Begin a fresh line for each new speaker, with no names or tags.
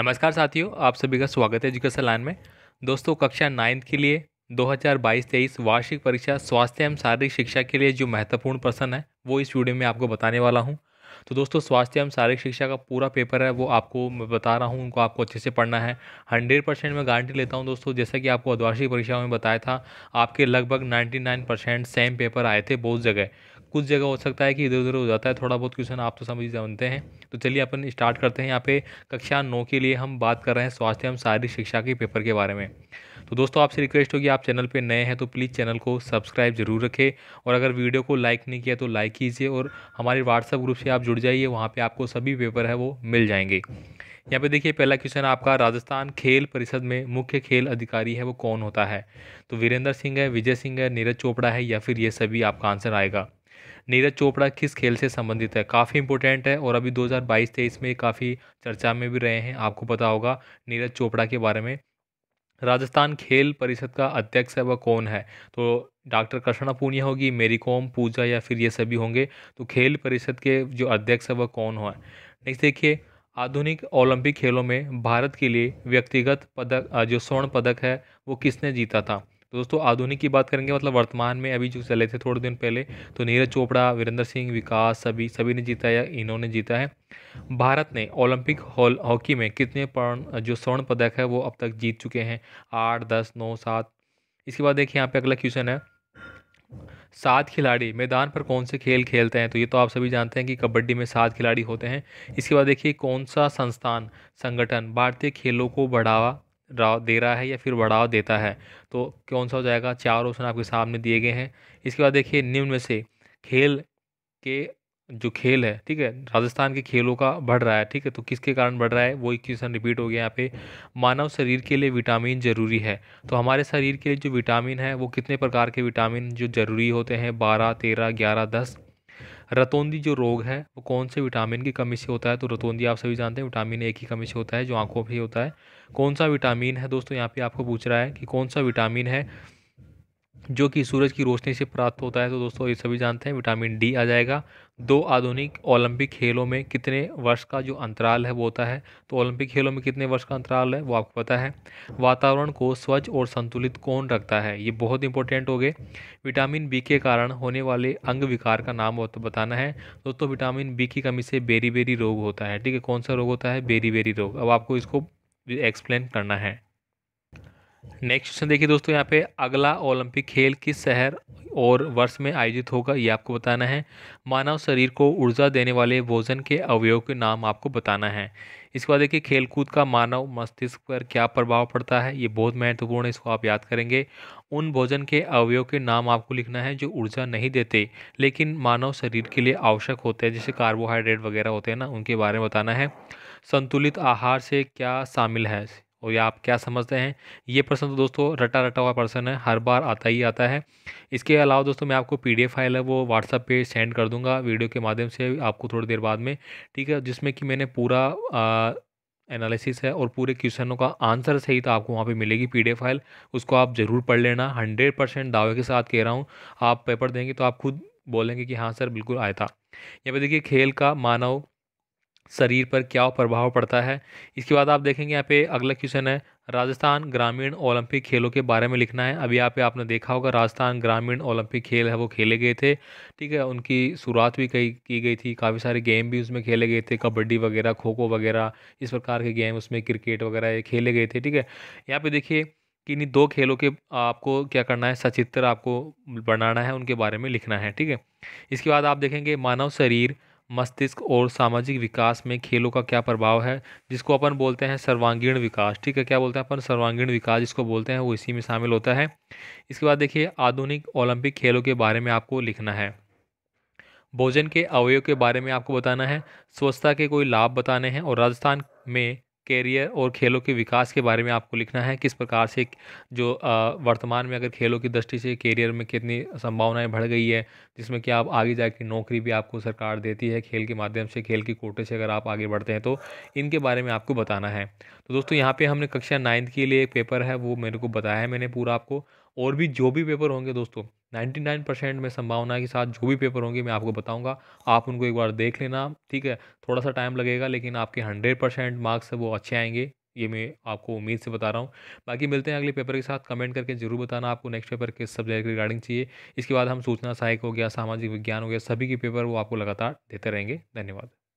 नमस्कार साथियों आप सभी का स्वागत है एजुकेशन लाइन में दोस्तों कक्षा नाइन्थ के लिए 2022-23 वार्षिक परीक्षा स्वास्थ्य एवं शारीरिक शिक्षा के लिए जो महत्वपूर्ण प्रश्न है वो इस वीडियो में आपको बताने वाला हूँ तो दोस्तों स्वास्थ्य एवं शारीरिक शिक्षा का पूरा पेपर है वो आपको मैं बता रहा हूँ उनको आपको अच्छे से पढ़ना है हंड्रेड परसेंट मैं गारंटी लेता हूँ दोस्तों जैसा कि आपको अद्वार्षिक परीक्षाओं में बताया था आपके लगभग ninety nine percent same paper आए थे बहुत जगह कुछ जगह हो सकता है कि इधर उधर हो जाता है थोड़ा बहुत क्वेश्चन आप तो समझ जानते हैं तो चलिए अपन स्टार्ट करते हैं यहाँ पे कक्षा नौ के लिए हम बात कर रहे हैं स्वास्थ्य एवं शारीरिक शिक्षा के पेपर के बारे में तो दोस्तों आपसे रिक्वेस्ट होगी आप चैनल पे नए हैं तो प्लीज़ चैनल को सब्सक्राइब जरूर रखें और अगर वीडियो को लाइक नहीं किया तो लाइक कीजिए और हमारे व्हाट्सअप ग्रुप से आप जुड़ जाइए वहाँ पर आपको सभी पेपर है वो मिल जाएंगे यहाँ पे देखिए पहला क्वेश्चन आपका राजस्थान खेल परिषद में मुख्य खेल अधिकारी है वो कौन होता है तो वीरेंद्र सिंह है विजय सिंह है नीरज चोपड़ा है या फिर ये सभी आपका आंसर आएगा नीरज चोपड़ा किस खेल से संबंधित है काफ़ी इंपॉर्टेंट है और अभी 2022-23 में काफ़ी चर्चा में भी रहे हैं आपको पता होगा नीरज चोपड़ा के बारे में राजस्थान खेल परिषद का अध्यक्ष है वह कौन है तो डॉक्टर कृष्णा पूनिया होगी मेरी कॉम पूजा या फिर ये सभी होंगे तो खेल परिषद के जो अध्यक्ष है वह कौन हो नेक्स्ट देखिए आधुनिक ओलंपिक खेलों में भारत के लिए व्यक्तिगत पदक जो स्वर्ण पदक है वो किसने जीता था तो दोस्तों आधुनिक की बात करेंगे मतलब वर्तमान में अभी जो चले थे थोड़े दिन पहले तो नीरज चोपड़ा वीरेंद्र सिंह विकास सभी सभी ने जीता या इन्होंने जीता है भारत ने ओलंपिक हॉल हॉकी में कितने पर्ण जो स्वर्ण पदक है वो अब तक जीत चुके हैं आठ दस नौ सात इसके बाद देखिए यहाँ पे अगला क्वेश्चन है सात खिलाड़ी मैदान पर कौन से खेल खेलते हैं तो ये तो आप सभी जानते हैं कि कबड्डी में सात खिलाड़ी होते हैं इसके बाद देखिए कौन सा संस्थान संगठन भारतीय खेलों को बढ़ावा दे रहा है या फिर बढ़ाव देता है तो कौन सा हो जाएगा चार ऑप्शन आपके सामने दिए गए हैं इसके बाद देखिए निम्न में से खेल के जो खेल है ठीक है राजस्थान के खेलों का बढ़ रहा है ठीक है तो किसके कारण बढ़ रहा है वो एक क्वेश्चन रिपीट हो गया यहाँ पे मानव शरीर के लिए विटामिन ज़रूरी है तो हमारे शरीर के लिए जो विटामिन है वो कितने प्रकार के विटामिन जो ज़रूरी होते हैं बारह तेरह ग्यारह दस रतौंदी जो रोग है वो कौन से विटामिन की कमी से होता है तो रतौंदी आप सभी जानते हैं विटामिन ए की कमी से होता है जो आंखों पर होता है कौन सा विटामिन है दोस्तों यहाँ पे आपको पूछ रहा है कि कौन सा विटामिन है जो कि सूरज की रोशनी से प्राप्त होता है तो दोस्तों ये सभी जानते हैं विटामिन डी आ जाएगा दो आधुनिक ओलंपिक खेलों में कितने वर्ष का जो अंतराल है वो होता है तो ओलंपिक खेलों में कितने वर्ष का अंतराल है वो आपको पता है वातावरण को स्वच्छ और संतुलित कौन रखता है ये बहुत इंपॉर्टेंट हो गए विटामिन बी के कारण होने वाले अंग विकार का नाम तो बताना है दोस्तों तो विटामिन बी की कमी से बेरी बेरी रोग होता है ठीक है कौन सा रोग होता है बेरी बेरी रोग अब आपको इसको एक्सप्लेन करना है नेक्स्ट क्वेश्चन देखिए दोस्तों यहाँ पे अगला ओलंपिक खेल किस शहर और वर्ष में आयोजित होगा ये आपको बताना है मानव शरीर को ऊर्जा देने वाले भोजन के अवयव के नाम आपको बताना है इसके बाद देखिए खेलकूद का मानव मस्तिष्क पर क्या प्रभाव पड़ता है ये बहुत महत्वपूर्ण है इसको आप याद करेंगे उन भोजन के अवयव के नाम आपको लिखना है जो ऊर्जा नहीं देते लेकिन मानव शरीर के लिए आवश्यक होते हैं जैसे कार्बोहाइड्रेट वगैरह होते हैं ना उनके बारे में बताना है संतुलित आहार से क्या शामिल है और ये आप क्या समझते हैं ये पर्सन तो दोस्तों रटा रटा हुआ पर्सन है हर बार आता ही आता है इसके अलावा दोस्तों मैं आपको पी फाइल है वो व्हाट्सअप पे सेंड कर दूंगा वीडियो के माध्यम से आपको थोड़ी देर बाद में ठीक है जिसमें कि मैंने पूरा एनालिसिस है और पूरे क्वेश्चनों का आंसर सही तो आपको वहाँ पे मिलेगी पी फाइल उसको आप ज़रूर पढ़ लेना हंड्रेड परसेंट दावे के साथ कह रहा हूँ आप पेपर देंगे तो आप खुद बोलेंगे कि हाँ सर बिल्कुल आया था यहाँ पे देखिए खेल का मानव शरीर पर क्या प्रभाव पड़ता है इसके बाद आप देखेंगे यहाँ पे अगला क्वेश्चन है राजस्थान ग्रामीण ओलंपिक खेलों के बारे में लिखना है अभी यहाँ पे आपने देखा होगा राजस्थान ग्रामीण ओलंपिक खेल है वो खेले गए थे ठीक है उनकी शुरुआत भी कही की गई थी काफ़ी सारे गेम भी उसमें खेले गए थे कबड्डी वगैरह खो खो वगैरह इस प्रकार के गेम उसमें क्रिकेट वगैरह ये खेले गए थे ठीक है यहाँ पे देखिए कि इन्हीं दो खेलों के आपको क्या करना है सचित्र आपको बनाना है उनके बारे में लिखना है ठीक है इसके बाद आप देखेंगे मानव शरीर मस्तिष्क और सामाजिक विकास में खेलों का क्या प्रभाव है जिसको अपन बोलते हैं सर्वांगीण विकास ठीक है क्या बोलते हैं अपन सर्वांगीण विकास जिसको बोलते हैं वो इसी में शामिल होता है इसके बाद देखिए आधुनिक ओलंपिक खेलों के बारे में आपको लिखना है भोजन के अवयव के बारे में आपको बताना है स्वच्छता के कोई लाभ बताने हैं और राजस्थान में कैरियर और खेलों के विकास के बारे में आपको लिखना है किस प्रकार से जो वर्तमान में अगर खेलों की दृष्टि से कैरियर में कितनी संभावनाएं बढ़ गई है जिसमें कि आप आगे जाकर नौकरी भी आपको सरकार देती है खेल के माध्यम से खेल की कोटे से अगर आप आगे बढ़ते हैं तो इनके बारे में आपको बताना है तो दोस्तों यहाँ पर हमने कक्षा नाइन्थ के लिए एक पेपर है वो मेरे को बताया है मैंने पूरा आपको और भी जो भी पेपर होंगे दोस्तों नाइन परसेंट में संभावना के साथ जो भी पेपर होंगे मैं आपको बताऊंगा आप उनको एक बार देख लेना ठीक है थोड़ा सा टाइम लगेगा लेकिन आपके हंड्रेड परसेंट मार्क्स वो अच्छे आएंगे ये मैं आपको उम्मीद से बता रहा हूँ बाकी मिलते हैं अगले पेपर के साथ कमेंट करके जरूर बताना आपको नेक्स्ट पेपर किस सब्जेक्ट के रिगार्डिंग चाहिए इसके बाद हम सूचना सहायक हो गया सामाजिक विज्ञान हो गया सभी के पेपर वो आपको लगातार देते रहेंगे धन्यवाद